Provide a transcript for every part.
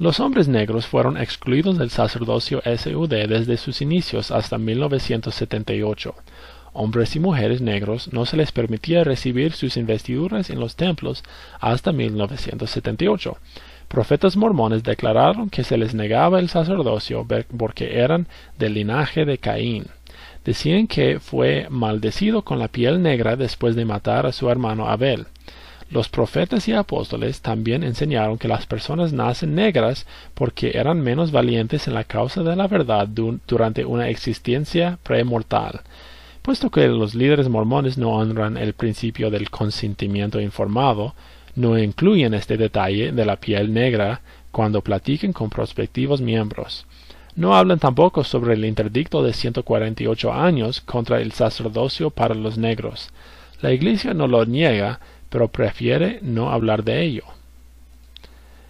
Los hombres negros fueron excluidos del sacerdocio SUD desde sus inicios hasta 1978. Hombres y mujeres negros no se les permitía recibir sus investiduras en los templos hasta 1978. Profetas mormones declararon que se les negaba el sacerdocio porque eran del linaje de Caín. Decían que fue maldecido con la piel negra después de matar a su hermano Abel. Los profetas y apóstoles también enseñaron que las personas nacen negras porque eran menos valientes en la causa de la verdad durante una existencia premortal. Puesto que los líderes mormones no honran el principio del consentimiento informado, no incluyen este detalle de la piel negra cuando platiquen con prospectivos miembros. No hablan tampoco sobre el interdicto de 148 años contra el sacerdocio para los negros. La Iglesia no lo niega, pero prefiere no hablar de ello.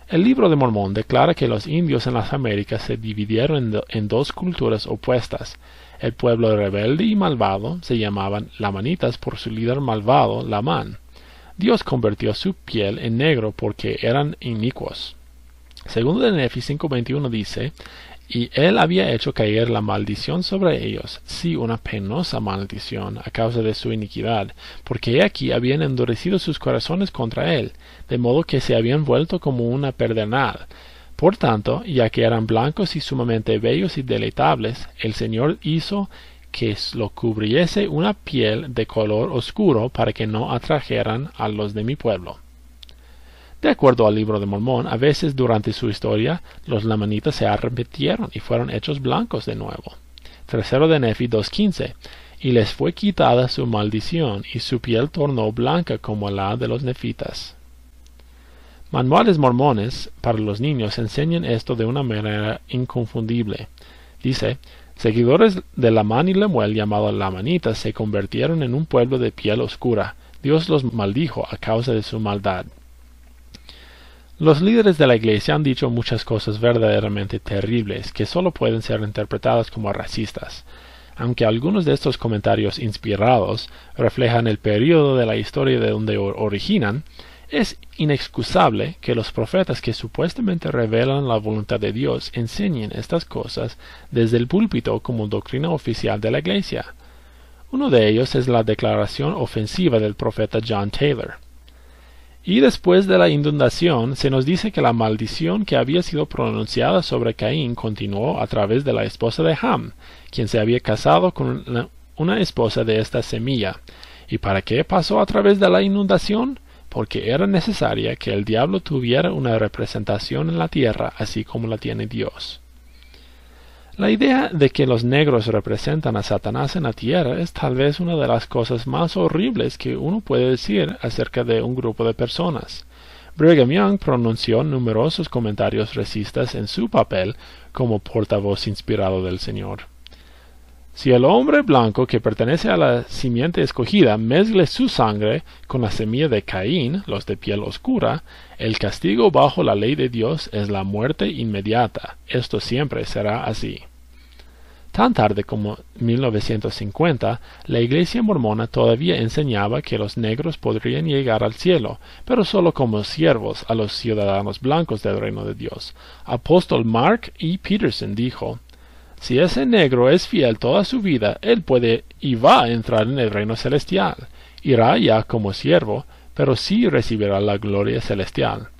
El libro de Mormón declara que los indios en las Américas se dividieron en, dos culturas opuestas. El pueblo rebelde y malvado se llamaban Lamanitas por su líder malvado, Lamán. Dios convirtió su piel en negro porque eran inicuos. Segundo de Nefi 5.21 dice, y él había hecho caer la maldición sobre ellos, sí una penosa maldición, a causa de su iniquidad, porque aquí habían endurecido sus corazones contra él, de modo que se habían vuelto como una perdenal. Por tanto, ya que eran blancos y sumamente bellos y deleitables, el Señor hizo que lo cubriese una piel de color oscuro para que no atrajeran a los de mi pueblo. De acuerdo al libro de Mormón, a veces durante su historia los lamanitas se arrepintieron y fueron hechos blancos de nuevo. Tercero de Nefi 2.15 Y les fue quitada su maldición y su piel tornó blanca como la de los nefitas. Manuales mormones para los niños enseñan esto de una manera inconfundible. Dice, seguidores de Lamán y Lemuel llamados Lamanitas se convirtieron en un pueblo de piel oscura. Dios los maldijo a causa de su maldad. Los líderes de la Iglesia han dicho muchas cosas verdaderamente terribles que solo pueden ser interpretadas como racistas, aunque algunos de estos comentarios inspirados reflejan el período de la historia de donde originan, es inexcusable que los profetas que supuestamente revelan la voluntad de Dios enseñen estas cosas desde el púlpito como doctrina oficial de la Iglesia. Uno de ellos es la declaración ofensiva del profeta John Taylor. Y después de la inundación se nos dice que la maldición que había sido pronunciada sobre Caín continuó a través de la esposa de Ham, quien se había casado con una, esposa de esta semilla. ¿Y para qué pasó a través de la inundación? Porque era necesaria que el diablo tuviera una representación en la tierra así como la tiene Dios. La idea de que los negros representan a Satanás en la tierra es tal vez una de las cosas más horribles que uno puede decir acerca de un grupo de personas. Brigham Young pronunció numerosos comentarios racistas en su papel como portavoz inspirado del Señor. Si el hombre blanco que pertenece a la simiente escogida mezcle su sangre con la semilla de Caín, los de piel oscura, el castigo bajo la ley de Dios es la muerte inmediata. Esto siempre será así. Tan tarde como 1950, la Iglesia mormona todavía enseñaba que los negros podrían llegar al cielo, pero solo como siervos a los ciudadanos blancos del reino de Dios. Apóstol Mark E. Peterson dijo, Si ese negro es fiel toda su vida, él puede y va a entrar en el reino celestial. Irá ya como siervo, pero sí recibirá la gloria celestial.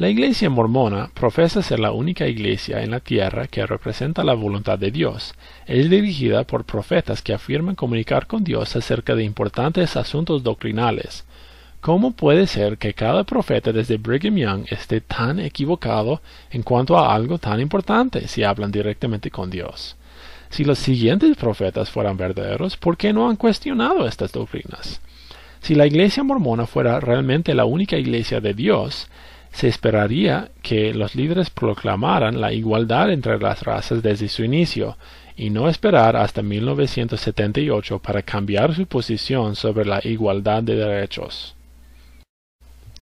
La iglesia mormona profesa ser la única iglesia en la tierra que representa la voluntad de Dios. Es dirigida por profetas que afirman comunicar con Dios acerca de importantes asuntos doctrinales. ¿Cómo puede ser que cada profeta desde Brigham Young esté tan equivocado en cuanto a algo tan importante si hablan directamente con Dios? Si los siguientes profetas fueran verdaderos, ¿por qué no han cuestionado estas doctrinas? Si la iglesia mormona fuera realmente la única iglesia de Dios, se esperaría que los líderes proclamaran la igualdad entre las razas desde su inicio, y no esperar hasta 1978 para cambiar su posición sobre la igualdad de derechos.